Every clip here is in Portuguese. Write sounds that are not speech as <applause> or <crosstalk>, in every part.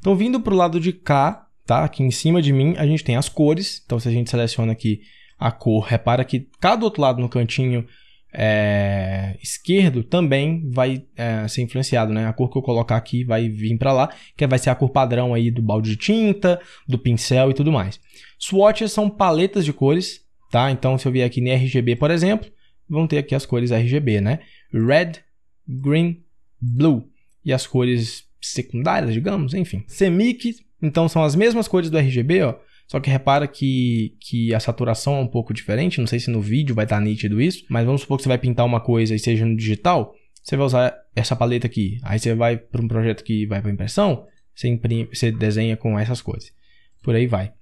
Então, vindo para o lado de cá, tá? Aqui em cima de mim, a gente tem as cores. Então, se a gente seleciona aqui a cor, repara que cada outro lado no cantinho é, esquerdo também vai é, ser influenciado, né? A cor que eu colocar aqui vai vir para lá, que vai ser a cor padrão aí do balde de tinta, do pincel e tudo mais. Swatches são paletas de cores, tá? Então, se eu vier aqui em RGB, por exemplo, vão ter aqui as cores RGB, né? Red, Green, Blue. E as cores secundárias, digamos, enfim. CMYK, então são as mesmas cores do RGB, ó. Só que repara que, que a saturação é um pouco diferente, não sei se no vídeo vai estar tá nítido isso, mas vamos supor que você vai pintar uma coisa e seja no digital, você vai usar essa paleta aqui. Aí você vai para um projeto que vai para impressão, você, imprime, você desenha com essas cores. Por aí vai.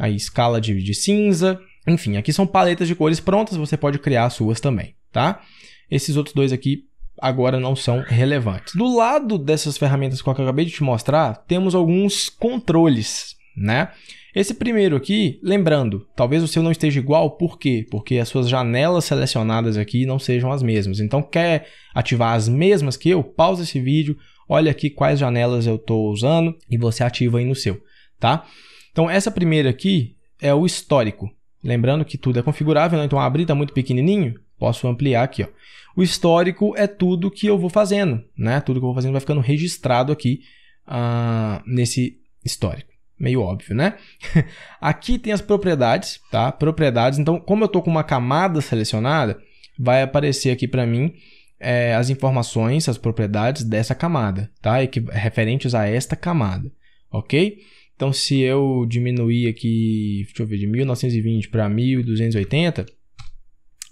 Aí escala de, de cinza, enfim, aqui são paletas de cores prontas, você pode criar as suas também, tá? Esses outros dois aqui agora não são relevantes. Do lado dessas ferramentas que eu acabei de te mostrar, temos alguns controles, né? Esse primeiro aqui, lembrando, talvez o seu não esteja igual, por quê? Porque as suas janelas selecionadas aqui não sejam as mesmas. Então, quer ativar as mesmas que eu? Pausa esse vídeo, olha aqui quais janelas eu estou usando e você ativa aí no seu, tá? Então, essa primeira aqui é o histórico. Lembrando que tudo é configurável, né? então abrir está muito pequenininho, Posso ampliar aqui, ó. O histórico é tudo que eu vou fazendo, né? Tudo que eu vou fazendo vai ficando registrado aqui uh, nesse histórico. Meio óbvio, né? <laughs> aqui tem as propriedades, tá? Propriedades. Então, como eu estou com uma camada selecionada, vai aparecer aqui para mim é, as informações, as propriedades dessa camada, tá? E que, referentes a esta camada, ok? Então, se eu diminuir aqui, deixa eu ver, de 1920 para 1280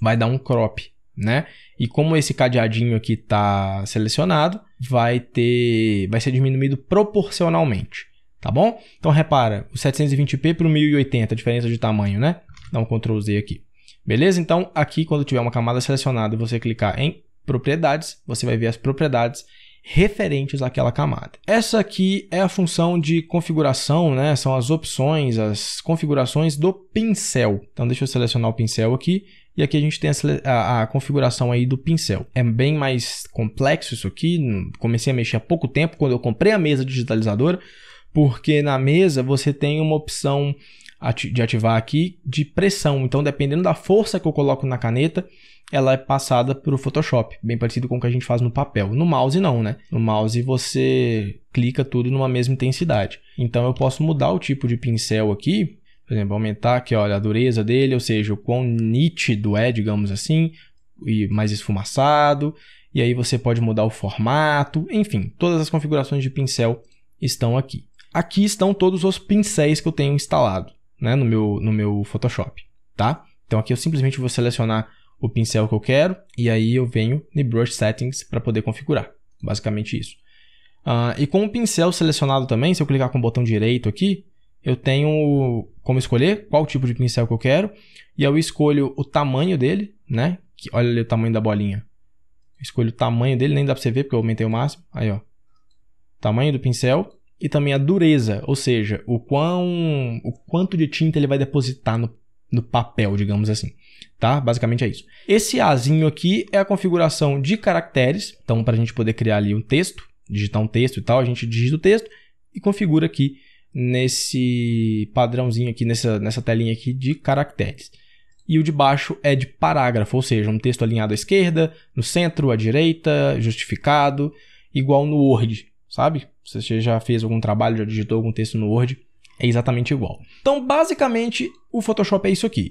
vai dar um crop, né? E como esse cadeadinho aqui está selecionado, vai ter, vai ser diminuído proporcionalmente, tá bom? Então repara, o 720p para o 1080, a diferença de tamanho, né? Dá um Ctrl Z aqui. Beleza? Então aqui quando tiver uma camada selecionada e você clicar em propriedades, você vai ver as propriedades referentes àquela camada. Essa aqui é a função de configuração, né? são as opções, as configurações do pincel. Então deixa eu selecionar o pincel aqui e aqui a gente tem a, a, a, configuração aí do pincel. É bem mais complexo isso aqui, comecei a mexer há pouco tempo quando eu comprei a mesa digitalizadora, porque na mesa você tem uma opção de ativar aqui de pressão. Então, dependendo da força que eu coloco na caneta, ela é passada para o Photoshop, bem parecido com o que a gente faz no papel. No mouse não, né? No mouse você clica tudo numa mesma intensidade. Então, eu posso mudar o tipo de pincel aqui, por exemplo, aumentar aqui, olha, a dureza dele, ou seja, o quão nítido é, digamos assim, e mais esfumaçado. E aí você pode mudar o formato, enfim, todas as configurações de pincel estão aqui. Aqui estão todos os pincéis que eu tenho instalado né, no, meu, no meu Photoshop, tá? Então aqui eu simplesmente vou selecionar o pincel que eu quero e aí eu venho em Brush Settings para poder configurar. Basicamente isso. Uh, e com o pincel selecionado também, se eu clicar com o botão direito aqui, eu tenho como escolher qual tipo de pincel que eu quero. E eu escolho o tamanho dele, né? Que, olha ali o tamanho da bolinha. escolho o tamanho dele, nem dá pra você ver porque eu aumentei o máximo. Aí, ó. Tamanho do pincel e também a dureza, ou seja, o, quão, o quanto de tinta ele vai depositar no, no papel, digamos assim. Tá? Basicamente é isso. Esse Azinho aqui é a configuração de caracteres, então para a gente poder criar ali um texto, digitar um texto e tal, a gente digita o texto e configura aqui nesse padrãozinho aqui, nessa, nessa telinha aqui de caracteres. E o de baixo é de parágrafo, ou seja, um texto alinhado à esquerda, no centro, à direita, justificado, igual no Word sabe? Se você já fez algum trabalho, já digitou algum texto no Word, é exatamente igual. Então, basicamente, o Photoshop é isso aqui.